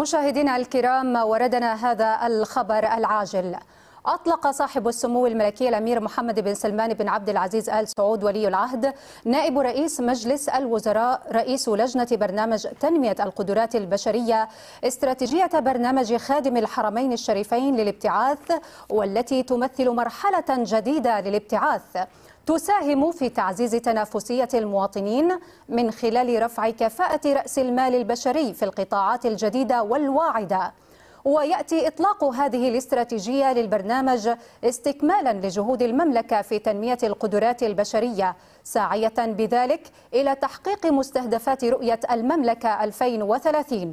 مشاهدينا الكرام وردنا هذا الخبر العاجل أطلق صاحب السمو الملكي الأمير محمد بن سلمان بن عبد العزيز آل سعود ولي العهد نائب رئيس مجلس الوزراء رئيس لجنة برنامج تنمية القدرات البشرية استراتيجية برنامج خادم الحرمين الشريفين للابتعاث والتي تمثل مرحلة جديدة للابتعاث تساهم في تعزيز تنافسية المواطنين من خلال رفع كفاءة رأس المال البشري في القطاعات الجديدة والواعدة ويأتي إطلاق هذه الاستراتيجية للبرنامج استكمالا لجهود المملكة في تنمية القدرات البشرية ساعية بذلك إلى تحقيق مستهدفات رؤية المملكة 2030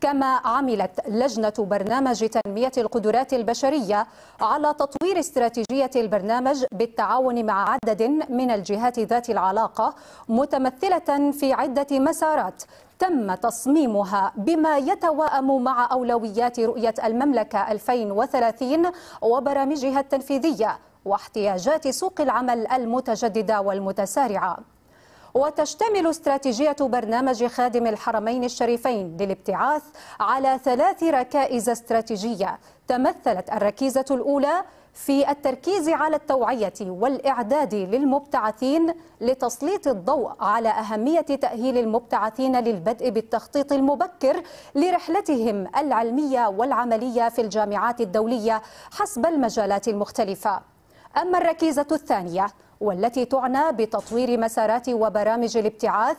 كما عملت لجنة برنامج تنمية القدرات البشرية على تطوير استراتيجية البرنامج بالتعاون مع عدد من الجهات ذات العلاقة متمثلة في عدة مسارات تم تصميمها بما يتواءم مع أولويات رؤية المملكة 2030 وبرامجها التنفيذية واحتياجات سوق العمل المتجددة والمتسارعة وتشتمل استراتيجية برنامج خادم الحرمين الشريفين للابتعاث على ثلاث ركائز استراتيجية تمثلت الركيزة الأولى في التركيز على التوعية والإعداد للمبتعثين لتسليط الضوء على أهمية تأهيل المبتعثين للبدء بالتخطيط المبكر لرحلتهم العلمية والعملية في الجامعات الدولية حسب المجالات المختلفة أما الركيزة الثانية والتي تعنى بتطوير مسارات وبرامج الابتعاث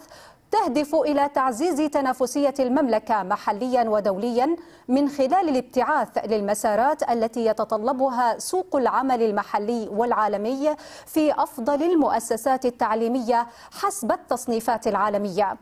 تهدف إلى تعزيز تنافسية المملكة محليا ودوليا من خلال الابتعاث للمسارات التي يتطلبها سوق العمل المحلي والعالمي في أفضل المؤسسات التعليمية حسب التصنيفات العالمية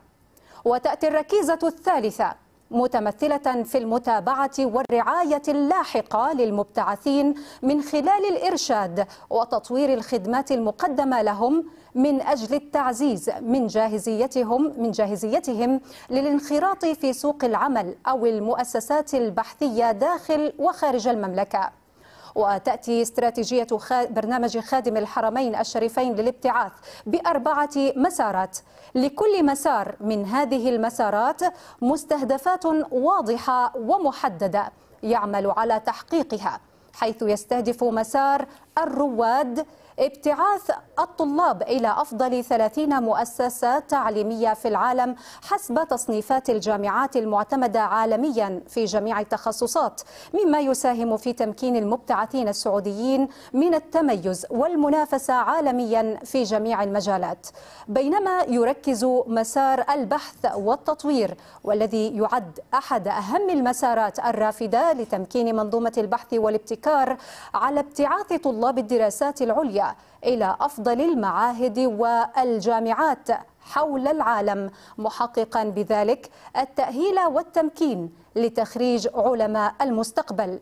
وتأتي الركيزة الثالثة متمثلة في المتابعة والرعاية اللاحقة للمبتعثين من خلال الإرشاد وتطوير الخدمات المقدمة لهم من أجل التعزيز من جاهزيتهم من جاهزيتهم للانخراط في سوق العمل أو المؤسسات البحثية داخل وخارج المملكة. وتأتي استراتيجية برنامج خادم الحرمين الشريفين للابتعاث بأربعة مسارات لكل مسار من هذه المسارات مستهدفات واضحة ومحددة يعمل على تحقيقها حيث يستهدف مسار الرواد ابتعاث الطلاب إلى أفضل 30 مؤسسة تعليمية في العالم حسب تصنيفات الجامعات المعتمدة عالميا في جميع التخصصات مما يساهم في تمكين المبتعثين السعوديين من التميز والمنافسة عالميا في جميع المجالات بينما يركز مسار البحث والتطوير والذي يعد أحد أهم المسارات الرافدة لتمكين منظومة البحث والابتكار على ابتعاث طلاب طلاب الدراسات العليا إلى أفضل المعاهد والجامعات حول العالم محققا بذلك التأهيل والتمكين لتخريج علماء المستقبل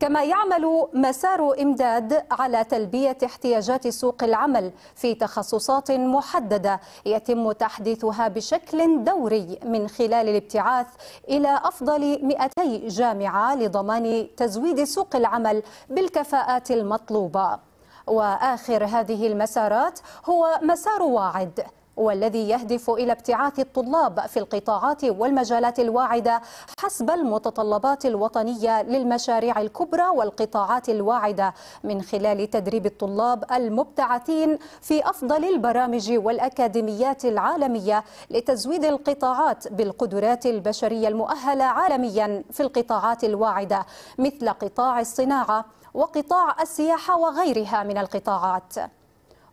كما يعمل مسار إمداد على تلبية احتياجات سوق العمل في تخصصات محددة يتم تحديثها بشكل دوري من خلال الابتعاث إلى أفضل 200 جامعة لضمان تزويد سوق العمل بالكفاءات المطلوبة وآخر هذه المسارات هو مسار واعد والذي يهدف إلى ابتعاث الطلاب في القطاعات والمجالات الواعدة حسب المتطلبات الوطنية للمشاريع الكبرى والقطاعات الواعدة من خلال تدريب الطلاب المبتعثين في أفضل البرامج والأكاديميات العالمية لتزويد القطاعات بالقدرات البشرية المؤهلة عالميا في القطاعات الواعدة مثل قطاع الصناعة وقطاع السياحة وغيرها من القطاعات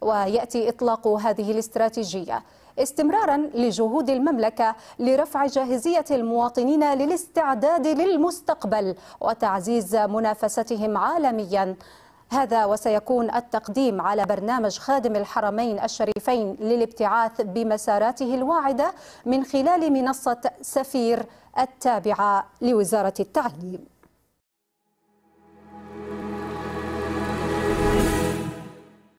ويأتي إطلاق هذه الاستراتيجية استمرارا لجهود المملكة لرفع جاهزية المواطنين للاستعداد للمستقبل وتعزيز منافستهم عالميا هذا وسيكون التقديم على برنامج خادم الحرمين الشريفين للابتعاث بمساراته الواعدة من خلال منصة سفير التابعة لوزارة التعليم